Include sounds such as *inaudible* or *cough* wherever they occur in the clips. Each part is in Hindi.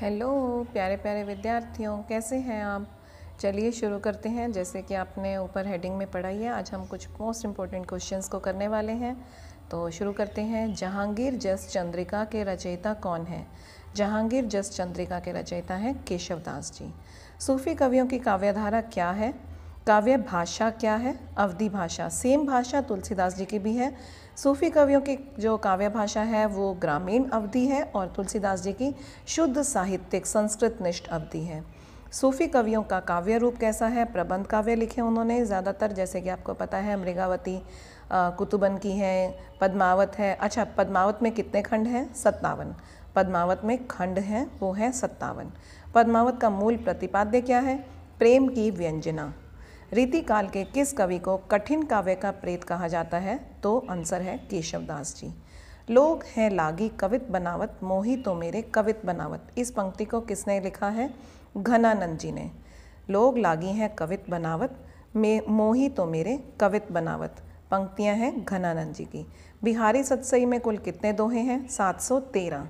हेलो प्यारे प्यारे विद्यार्थियों कैसे हैं आप चलिए शुरू करते हैं जैसे कि आपने ऊपर हेडिंग में पढ़ाई है आज हम कुछ मोस्ट इम्पोर्टेंट क्वेश्चंस को करने वाले हैं तो शुरू करते हैं जहांगीर जस चंद्रिका के रचयिता कौन है जहांगीर जस चंद्रिका के रचयिता हैं दास जी सूफी कवियों की काव्यधारा क्या है काव्य भाषा क्या है अवधि भाषा सेम भाषा तुलसीदास जी की भी है सूफ़ी कवियों की जो काव्य भाषा है वो ग्रामीण अवधि है और तुलसीदास जी की शुद्ध साहित्यिक संस्कृत निष्ठ अवधि है सूफ़ी कवियों का काव्य रूप कैसा है प्रबंध काव्य लिखे उन्होंने ज़्यादातर जैसे कि आपको पता है मृगावती कुतुबन की है पद्मावत है अच्छा पद्मावत में कितने खंड हैं सत्तावन पद्मावत में खंड हैं वो हैं सत्तावन पद्मावत का मूल प्रतिपाद्य क्या है प्रेम की व्यंजना रीतिकाल के किस कवि को कठिन काव्य का प्रेत कहा जाता है तो आंसर है केशवदास जी लोग हैं लागी कवित बनावत मोही तो मेरे कवित बनावत इस पंक्ति को किसने लिखा है घनानंद जी ने लोग लागी हैं कवित बनावत मे मोही तो मेरे कवित बनावत पंक्तियां हैं घनानंद जी की बिहारी सत्सई में कुल कितने दोहे हैं 713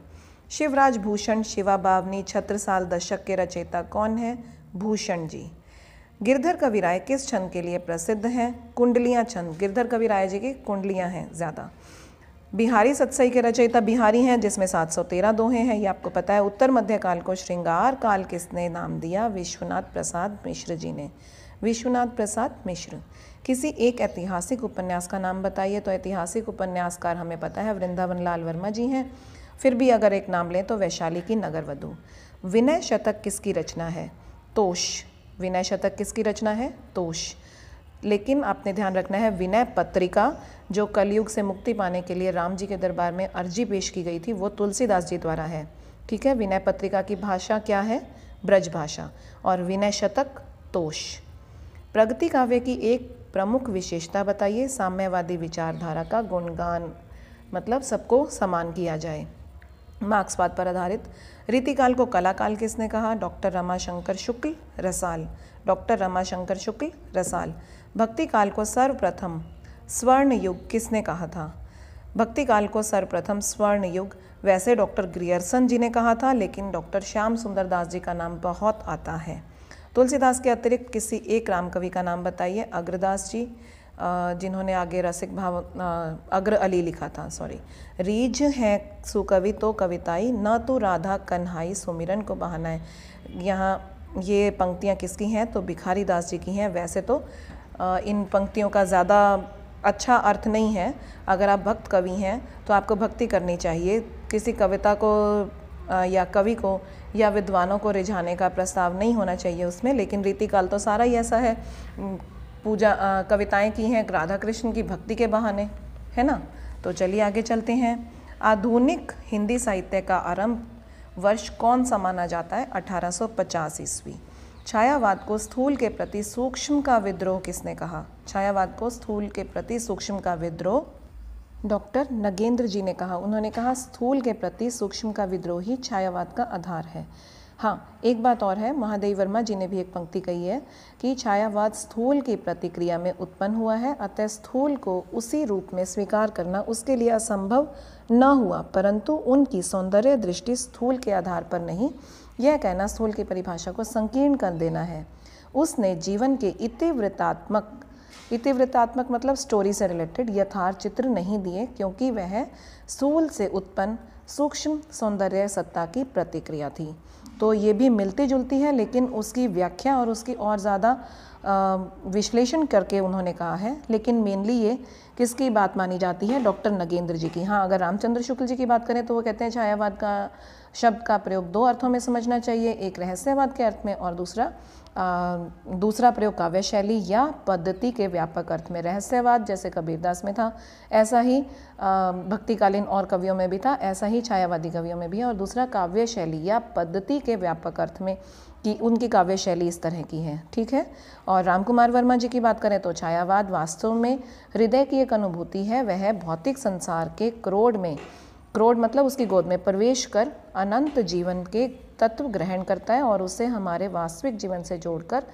शिवराज भूषण शिवा बावनी छत्रसाल दशक के रचयिता कौन है भूषण जी गिरधर कविराय किस छंद के लिए प्रसिद्ध हैं कुंडलियाँ छंद गिरधर कविराय जी की कुंडलियाँ हैं ज़्यादा बिहारी सत्सई के रचयिता बिहारी हैं जिसमें 713 दोहे हैं ये आपको पता है उत्तर मध्य काल को श्रृंगार काल किसने नाम दिया विश्वनाथ प्रसाद मिश्र जी ने विश्वनाथ प्रसाद मिश्र किसी एक ऐतिहासिक उपन्यास का नाम बताइए तो ऐतिहासिक उपन्यासकार हमें पता है वृंदावन लाल वर्मा जी हैं फिर भी अगर एक नाम लें तो वैशाली की नगर वधु विनय शतक किसकी रचना है तोष विनय शतक किसकी रचना है तोष लेकिन आपने ध्यान रखना है विनय पत्रिका जो कलयुग से मुक्ति पाने के लिए राम जी के दरबार में अर्जी पेश की गई थी वो तुलसीदास जी द्वारा है ठीक है विनय पत्रिका की भाषा क्या है ब्रज भाषा और विनय शतक तोष प्रगति काव्य की एक प्रमुख विशेषता बताइए साम्यवादी विचारधारा का गुणगान मतलब सबको समान किया जाए मार्क्सवाद पर आधारित रीतिकाल को कलाकाल किसने कहा डॉक्टर रमाशंकर शुक्ल रसाल डॉक्टर रमाशंकर शुक्ल रसाल भक्ति काल को सर्वप्रथम स्वर्ण युग किसने कहा था भक्ति काल को सर्वप्रथम स्वर्ण युग वैसे डॉक्टर ग्रियर्सन जी ने कहा था लेकिन डॉक्टर श्याम सुंदर दास जी का नाम बहुत आता है तुलसीदास के अतिरिक्त किसी एक राम कवि का नाम बताइए अग्रदास जी जिन्होंने आगे रसिक भाव अग्र अली लिखा था सॉरी रीझ है सुकवि तो कविताई न तो राधा कन्हाई सुमिरन को बहाना है यहाँ ये पंक्तियाँ किसकी हैं तो भिखारी दास जी की हैं वैसे तो इन पंक्तियों का ज़्यादा अच्छा अर्थ नहीं है अगर आप भक्त कवि हैं तो आपको भक्ति करनी चाहिए किसी कविता को या कवि को या विद्वानों को रिझाने का प्रस्ताव नहीं होना चाहिए उसमें लेकिन रीतिकाल तो सारा ही ऐसा है पूजा कविताएं की हैं राधा कृष्ण की भक्ति के बहाने है ना तो चलिए आगे चलते हैं आधुनिक हिंदी साहित्य का आरंभ वर्ष कौन सा माना जाता है 1850 ईस्वी छायावाद को स्थूल के प्रति सूक्ष्म का विद्रोह किसने कहा छायावाद को स्थूल के प्रति सूक्ष्म का विद्रोह डॉक्टर नगेंद्र जी ने कहा उन्होंने कहा स्थूल के प्रति सूक्ष्म का विद्रोह ही छायावाद का आधार है हाँ एक बात और है महादेव वर्मा जी ने भी एक पंक्ति कही है कि छायावाद स्थूल की प्रतिक्रिया में उत्पन्न हुआ है अतः स्थूल को उसी रूप में स्वीकार करना उसके लिए असंभव न हुआ परंतु उनकी सौंदर्य दृष्टि स्थूल के आधार पर नहीं यह कहना स्थूल की परिभाषा को संकीर्ण कर देना है उसने जीवन के इतिवृत्तात्मक इतिवृत्तात्मक मतलब स्टोरी से रिलेटेड यथार्थ चित्र नहीं दिए क्योंकि वह स्थूल से उत्पन्न सूक्ष्म सौंदर्य सत्ता की प्रतिक्रिया थी तो ये भी मिलती जुलती है लेकिन उसकी व्याख्या और उसकी और ज़्यादा विश्लेषण करके उन्होंने कहा है लेकिन मेनली ये किसकी बात मानी जाती है डॉक्टर नगेंद्र जी की हाँ अगर रामचंद्र शुक्ल जी की बात करें तो वो कहते हैं छायावाद का शब्द का प्रयोग दो अर्थों में समझना चाहिए एक रहस्यवाद के अर्थ में और दूसरा आ, दूसरा प्रयोग काव्य शैली या पद्धति के व्यापक अर्थ में रहस्यवाद जैसे कबीरदास में था ऐसा ही भक्तिकालीन और कवियों में भी था ऐसा ही छायावादी कवियों में भी है और दूसरा काव्य शैली या पद्धति के व्यापक अर्थ में कि उनकी काव्य शैली इस तरह की है ठीक है और राम कुमार वर्मा जी की बात करें तो छायावाद वास्तव में हृदय की एक अनुभूति है वह भौतिक संसार के क्रोड में क्रोड मतलब उसकी गोद में प्रवेश कर अनंत जीवन के तत्व ग्रहण करता है और उसे हमारे वास्तविक जीवन से जोड़कर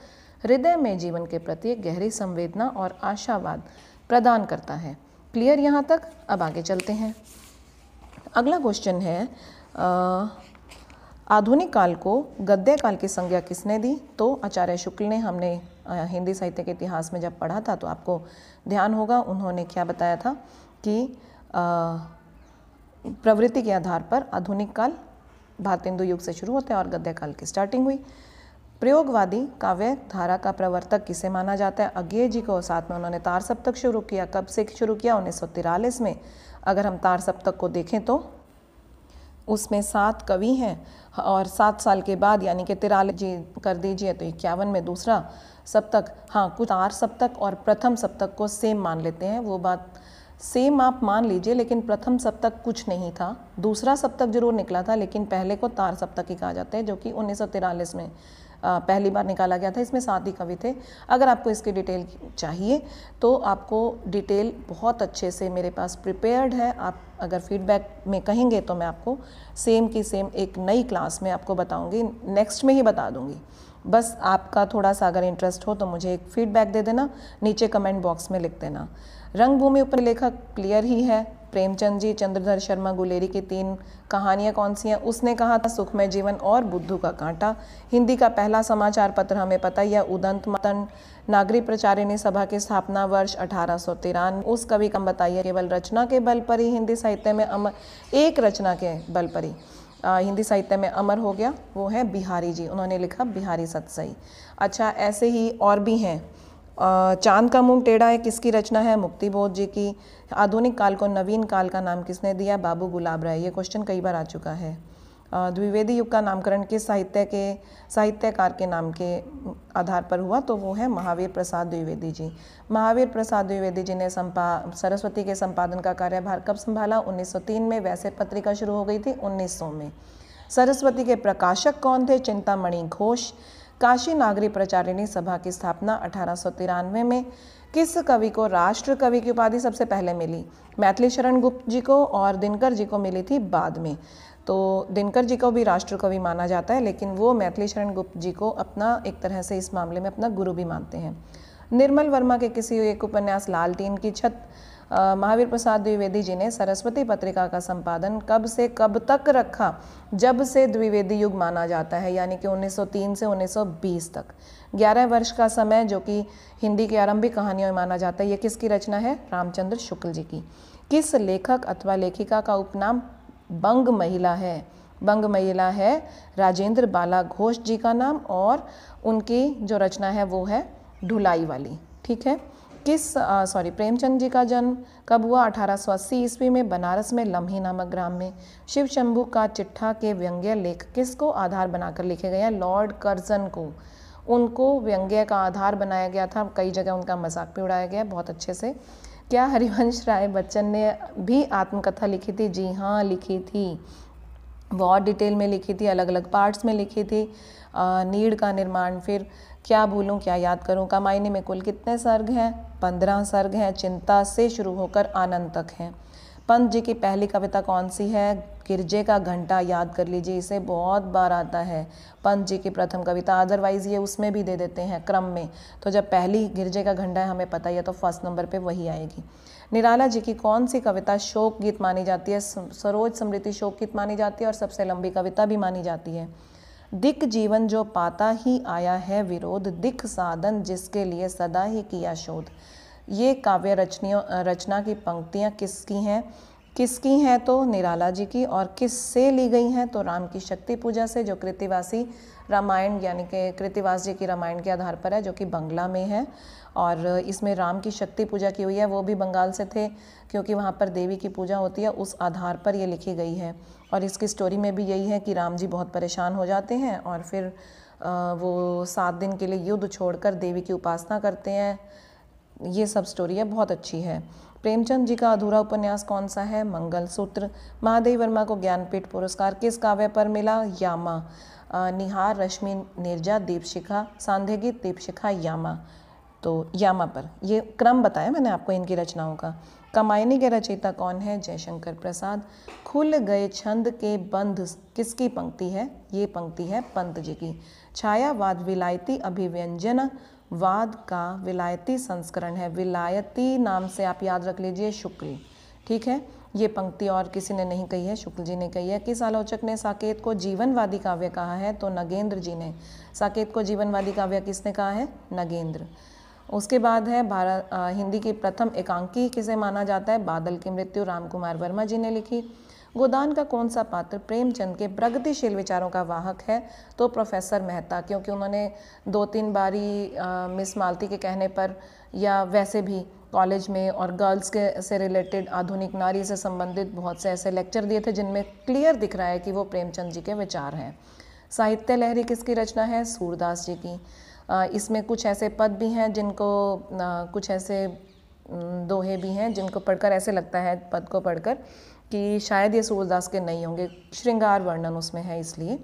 हृदय में जीवन के प्रति एक गहरी संवेदना और आशावाद प्रदान करता है क्लियर यहाँ तक अब आगे चलते हैं अगला क्वेश्चन है आ, आधुनिक काल को गद्य काल की संज्ञा किसने दी तो आचार्य शुक्ल ने हमने हिंदी साहित्य के इतिहास में जब पढ़ा था तो आपको ध्यान होगा उन्होंने क्या बताया था कि प्रवृत्ति के आधार पर आधुनिक काल भारतेंदु युग से शुरू होता है और गद्य काल की स्टार्टिंग हुई प्रयोगवादी काव्य धारा का प्रवर्तक किसे माना जाता है अज्ञे जी को साथ में उन्होंने तार सप्तक शुरू किया कब से शुरू किया उन्नीस में अगर हम तार सप्तक को देखें तो उसमें सात कवि हैं और सात साल के बाद यानी कि जी कर दीजिए तो इक्यावन में दूसरा सप्तक हाँ कुछ आर सप्तक और प्रथम सप्तक को सेम मान लेते हैं वो बात सेम आप मान लीजिए लेकिन प्रथम सप्तक कुछ नहीं था दूसरा सप्तक जरूर निकला था लेकिन पहले को तार सप्तक ही कहा जाता है जो कि उन्नीस में पहली बार निकाला गया था इसमें सात ही कवि थे अगर आपको इसकी डिटेल चाहिए तो आपको डिटेल बहुत अच्छे से मेरे पास प्रिपेयर्ड है आप अगर फीडबैक में कहेंगे तो मैं आपको सेम की सेम एक नई क्लास में आपको बताऊंगी नेक्स्ट में ही बता दूंगी बस आपका थोड़ा सा अगर इंटरेस्ट हो तो मुझे एक फीडबैक दे देना नीचे कमेंट बॉक्स में लिख देना रंगभूमि लेखक क्लियर ही है प्रेमचंद जी चंद्रधर शर्मा गुलेरी की तीन कहानियाँ कौन सी हैं उसने कहा था सुखमय जीवन और बुद्धू का कांटा हिंदी का पहला समाचार पत्र हमें पता यह उदंत मतन नागरी प्रचारिणी सभा की स्थापना वर्ष अठारह उस कवि का बताइए केवल रचना के बल पर ही हिंदी साहित्य में अमर एक रचना के बल पर ही आ, हिंदी साहित्य में अमर हो गया वो है बिहारी जी उन्होंने लिखा बिहारी सतसई अच्छा ऐसे ही और भी हैं चांद का मुंह टेढ़ा है किसकी रचना है मुक्ति बोध जी की आधुनिक काल को नवीन काल का नाम किसने दिया बाबू गुलाब राय ये क्वेश्चन कई बार आ चुका है द्विवेदी युग का नामकरण किस साहित्य के साहित्यकार के नाम के आधार पर हुआ तो वो है महावीर प्रसाद द्विवेदी जी महावीर प्रसाद द्विवेदी जी ने संपा सरस्वती के संपादन का कार्यभार कब संभाला 1903 में वैसे पत्रिका शुरू हो गई थी 1900 में सरस्वती के प्रकाशक कौन थे चिंतामणि घोष काशी नागरी प्रचारिणी सभा की स्थापना अठारह में किस कवि को राष्ट्र कवि की उपाधि सबसे पहले मिली मैथिली शरण गुप्त जी को और दिनकर जी को मिली थी बाद में तो दिनकर जी को भी राष्ट्र कवि माना जाता है लेकिन वो मैथिली शरण गुप्त जी को अपना एक तरह से इस मामले में अपना गुरु भी मानते हैं निर्मल वर्मा के किसी एक उपन्यास लालटीन की छत महावीर प्रसाद द्विवेदी जी ने सरस्वती पत्रिका का संपादन कब से कब तक रखा जब से द्विवेदी युग माना जाता है यानी कि 1903 से 1920 तक 11 वर्ष का समय जो कि हिंदी की आरंभिक कहानियों में माना जाता है ये किसकी रचना है रामचंद्र शुक्ल जी की किस लेखक अथवा लेखिका का उपनाम बंग महिला है बंग महिला है राजेंद्र बाला घोष जी का नाम और उनकी जो रचना है वो है ढुलाई वाली ठीक है किस सॉरी प्रेमचंद जी का जन्म कब हुआ 1880 ईस्वी में बनारस में लम्ही नामक ग्राम में शिव शंभू का चिट्ठा के व्यंग्य लेख किसको आधार बनाकर लिखे गए हैं लॉर्ड कर्जन को उनको व्यंग्य का आधार बनाया गया था कई जगह उनका मजाक भी उड़ाया गया बहुत अच्छे से क्या हरिवंश राय बच्चन ने भी आत्मकथा लिखी थी जी हाँ लिखी थी बहुत डिटेल में लिखी थी अलग अलग पार्ट्स में लिखी थी नीड का निर्माण फिर क्या भूलूं क्या याद करूं का मायने में कुल कितने सर्ग हैं पंद्रह सर्ग हैं चिंता से शुरू होकर आनंद तक हैं पंत जी की पहली कविता कौन सी है गिरजे का घंटा याद कर लीजिए इसे बहुत बार आता है पंत जी की प्रथम कविता अदरवाइज़ ये उसमें भी दे देते हैं क्रम में तो जब पहली गिरजे का घंटा हमें पता ही है तो फर्स्ट नंबर पे वही आएगी निराला जी की कौन सी कविता शोक गीत मानी जाती है सरोज स्मृति शोक गीत मानी जाती है और सबसे लंबी कविता भी मानी जाती है दिक जीवन जो पाता ही आया है विरोध दिख साधन जिसके लिए सदा ही किया शोध ये काव्य रचनियों रचना की पंक्तियाँ किसकी हैं किसकी हैं तो निराला जी की और किस से ली गई हैं तो राम की शक्ति पूजा से जो कृतिवासी रामायण यानी कि कृतिवास जी की रामायण के आधार पर है जो कि बंगला में है और इसमें राम की शक्ति पूजा की हुई है वो भी बंगाल से थे क्योंकि वहाँ पर देवी की पूजा होती है उस आधार पर ये लिखी गई है और इसकी स्टोरी में भी यही है कि राम जी बहुत परेशान हो जाते हैं और फिर वो सात दिन के लिए युद्ध छोड़कर देवी की उपासना करते हैं ये सब स्टोरी है बहुत अच्छी है प्रेमचंद जी का अधूरा उपन्यास कौन सा है मंगल सूत्र महादेव वर्मा को ज्ञानपीठ पुरस्कार किस काव्य पर मिला यामा निहार रश्मि निर्जा दीपशिखा सांधेगी दीपशिखा यामा तो यामा पर ये क्रम बताया मैंने आपको इनकी रचनाओं का कमायनी के रचयिता कौन है जयशंकर प्रसाद खुल गए छंद के बंध किसकी पंक्ति है ये पंक्ति है पंत जी की छायावाद विलायती अभिव्यंजन वाद का विलायती संस्करण है विलायती नाम से आप याद रख लीजिए शुक्ल ठीक है ये पंक्ति और किसी ने नहीं कही है शुक्ल जी ने कही है किस आलोचक ने साकेत को जीवनवादी काव्य कहा है तो नगेंद्र जी ने साकेत को जीवनवादी काव्य किसने कहा है नगेंद्र उसके बाद है भारत हिंदी की प्रथम एकांकी किसे माना जाता है बादल की मृत्यु राम कुमार वर्मा जी ने लिखी गोदान का कौन सा पात्र प्रेमचंद के प्रगतिशील विचारों का वाहक है तो प्रोफेसर मेहता क्योंकि उन्होंने दो तीन बारी आ, मिस मालती के कहने पर या वैसे भी कॉलेज में और गर्ल्स के से रिलेटेड आधुनिक नारी से संबंधित बहुत से ऐसे लेक्चर दिए थे जिनमें क्लियर दिख रहा है कि वो प्रेमचंद जी के विचार हैं साहित्य लहरी किसकी रचना है सूरदास जी की इसमें कुछ ऐसे पद भी हैं जिनको कुछ ऐसे दोहे भी हैं जिनको पढ़कर ऐसे लगता है पद को पढ़कर कि शायद ये सूरदास के नहीं होंगे श्रृंगार वर्णन उसमें है इसलिए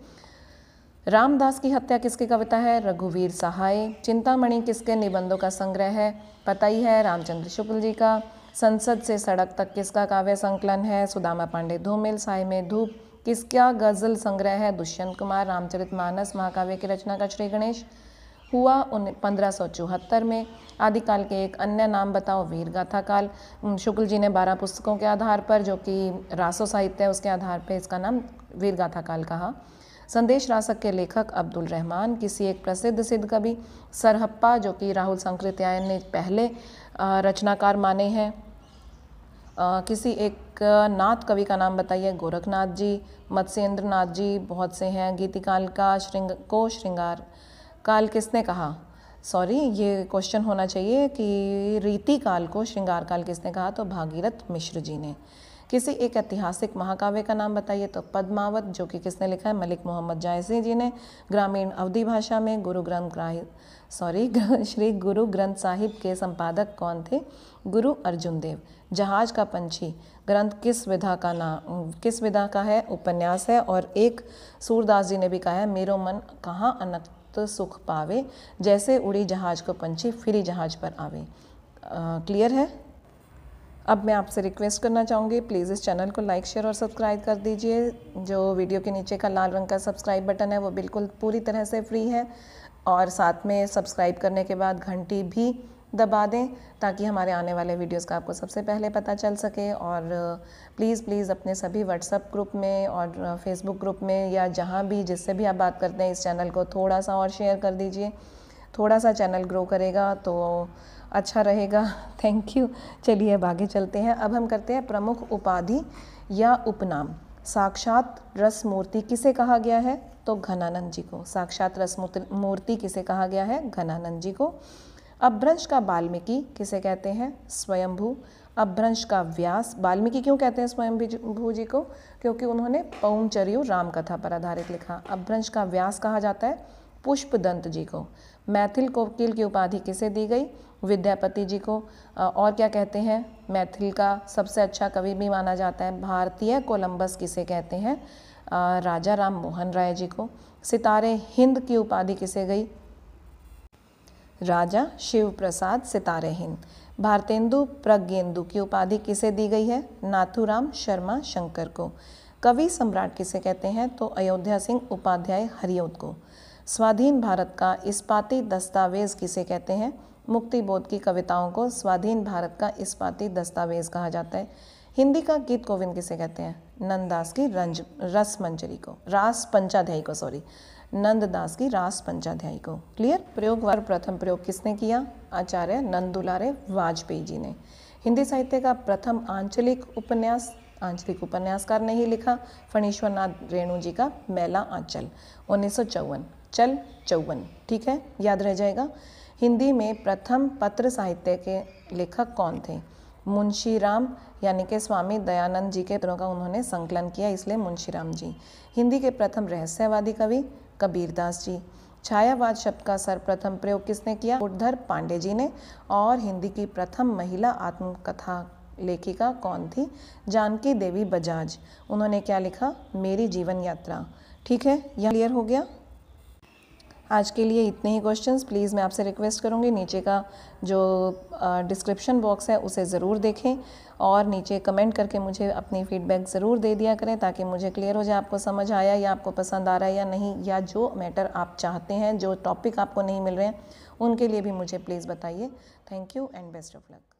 रामदास की हत्या किसकी कविता है रघुवीर सहाय चिंतामणि किसके निबंधों का संग्रह है पता ही है रामचंद्र शुक्ल जी का संसद से सड़क तक किसका काव्य संकलन है सुदामा पांडे धूमिल साय में धूप किसका गज़ल संग्रह है दुष्यंत कुमार रामचरित मानस महाकाव्य की रचना का श्री गणेश हुआ उन पंद्रह में आदिकाल के एक अन्य नाम बताओ वीरगाथा काल शुक्ल जी ने बारह पुस्तकों के आधार पर जो कि रासो साहित्य है उसके आधार पर इसका नाम वीरगाथा काल कहा संदेश रासक के लेखक अब्दुल रहमान किसी एक प्रसिद्ध सिद्ध कवि सरहप्पा जो कि राहुल संकृत्यायन ने पहले रचनाकार माने हैं किसी एक नाथ कवि का नाम बताइए गोरखनाथ जी मत्स्येंद्र नाथ जी बहुत से हैं गीतिकाल का श्रृंग को श्रृंगार काल किसने कहा सॉरी ये क्वेश्चन होना चाहिए कि रीति काल को श्रृंगार काल किसने कहा तो भागीरथ मिश्र जी ने किसी एक ऐतिहासिक महाकाव्य का नाम बताइए तो पद्मावत जो कि किसने लिखा है मलिक मोहम्मद जायसी जी ने ग्रामीण अवधि भाषा में गुरु ग्रंथ सॉरी *laughs* श्री गुरु ग्रंथ साहिब के संपादक कौन थे गुरु अर्जुन देव जहाज का पंछी ग्रंथ किस विधा का नाम किस विधा का है उपन्यास है और एक सूरदास जी ने भी कहा है मेरो मन कहाँ अनक सुख पावे जैसे उड़ी जहाज को पंछी फिरी जहाज पर आवे क्लियर है अब मैं आपसे रिक्वेस्ट करना चाहूँगी प्लीज़ इस चैनल को लाइक शेयर और सब्सक्राइब कर दीजिए जो वीडियो के नीचे का लाल रंग का सब्सक्राइब बटन है वो बिल्कुल पूरी तरह से फ्री है और साथ में सब्सक्राइब करने के बाद घंटी भी दबा दें ताकि हमारे आने वाले वीडियोस का आपको सबसे पहले पता चल सके और प्लीज़ प्लीज़ अपने सभी व्हाट्सअप ग्रुप में और फेसबुक ग्रुप में या जहाँ भी जिससे भी आप बात करते हैं इस चैनल को थोड़ा सा और शेयर कर दीजिए थोड़ा सा चैनल ग्रो करेगा तो अच्छा रहेगा थैंक *laughs* यू चलिए अब आगे चलते हैं अब हम करते हैं प्रमुख उपाधि या उपनाम साक्षात रस मूर्ति किसे कहा गया है तो घनानंद जी को साक्षात रस मूर्ति किसे कहा गया है घनानंद जी को अभ्रंश का बाल्मीकि किसे कहते हैं स्वयंभू अभ्रंश का व्यास वाल्मीकि क्यों कहते हैं स्वयंभू जी को क्योंकि उन्होंने पौमचर्यु रामकथा पर आधारित लिखा अभ्रंश का व्यास कहा जाता है पुष्प दंत जी को मैथिल कोकिल की उपाधि किसे दी गई विद्यापति जी को और क्या कहते हैं मैथिल का सबसे अच्छा कवि भी माना जाता है भारतीय कोलंबस किसे कहते हैं राजा राम मोहन राय जी को सितारे हिंद की उपाधि किसे गई राजा शिव प्रसाद सितारे हिंद भारतेंदु प्रज्ञेंदु की उपाधि किसे दी गई है नाथुराम शर्मा शंकर को कवि सम्राट किसे कहते हैं तो अयोध्या सिंह उपाध्याय हरिओद को स्वाधीन भारत का इस्पाती दस्तावेज किसे कहते हैं मुक्तिबोध की कविताओं को स्वाधीन भारत का इस्पाती दस्तावेज कहा जाता है हिंदी का गीत गोविंद किसे कहते हैं नंददास की रंज रस मंजरी को रास पंचाध्यायी को सॉरी नंददास की रास पंचाध्यायी को क्लियर प्रयोग वार प्रथम प्रयोग किसने किया आचार्य नंदुलारे वाजपेयी जी ने हिंदी साहित्य का प्रथम आंचलिक उपन्यास आंचलिक उपन्यासकार ने ही लिखा फणीश्वरनाथ रेणु जी का मेला आंचल उन्नीस चल चौवन ठीक है याद रह जाएगा हिंदी में प्रथम पत्र साहित्य के लेखक कौन थे मुंशी राम यानी के स्वामी दयानंद जी के पत्रों का उन्होंने संकलन किया इसलिए मुंशी राम जी हिंदी के प्रथम रहस्यवादी कवि कबीरदास जी छायावाद शब्द का सर्वप्रथम प्रयोग किसने किया उद्धर पांडे जी ने और हिंदी की प्रथम महिला आत्मकथा लेखिका कौन थी जानकी देवी बजाज उन्होंने क्या लिखा मेरी जीवन यात्रा ठीक है यह क्लियर हो गया आज के लिए इतने ही क्वेश्चंस प्लीज़ मैं आपसे रिक्वेस्ट करूँगी नीचे का जो डिस्क्रिप्शन बॉक्स है उसे ज़रूर देखें और नीचे कमेंट करके मुझे अपनी फ़ीडबैक ज़रूर दे दिया करें ताकि मुझे क्लियर हो जाए आपको समझ आया या आपको पसंद आ रहा है या नहीं या जो मैटर आप चाहते हैं जो टॉपिक आपको नहीं मिल रहे हैं उनके लिए भी मुझे प्लीज़ बताइए thank you and best of luck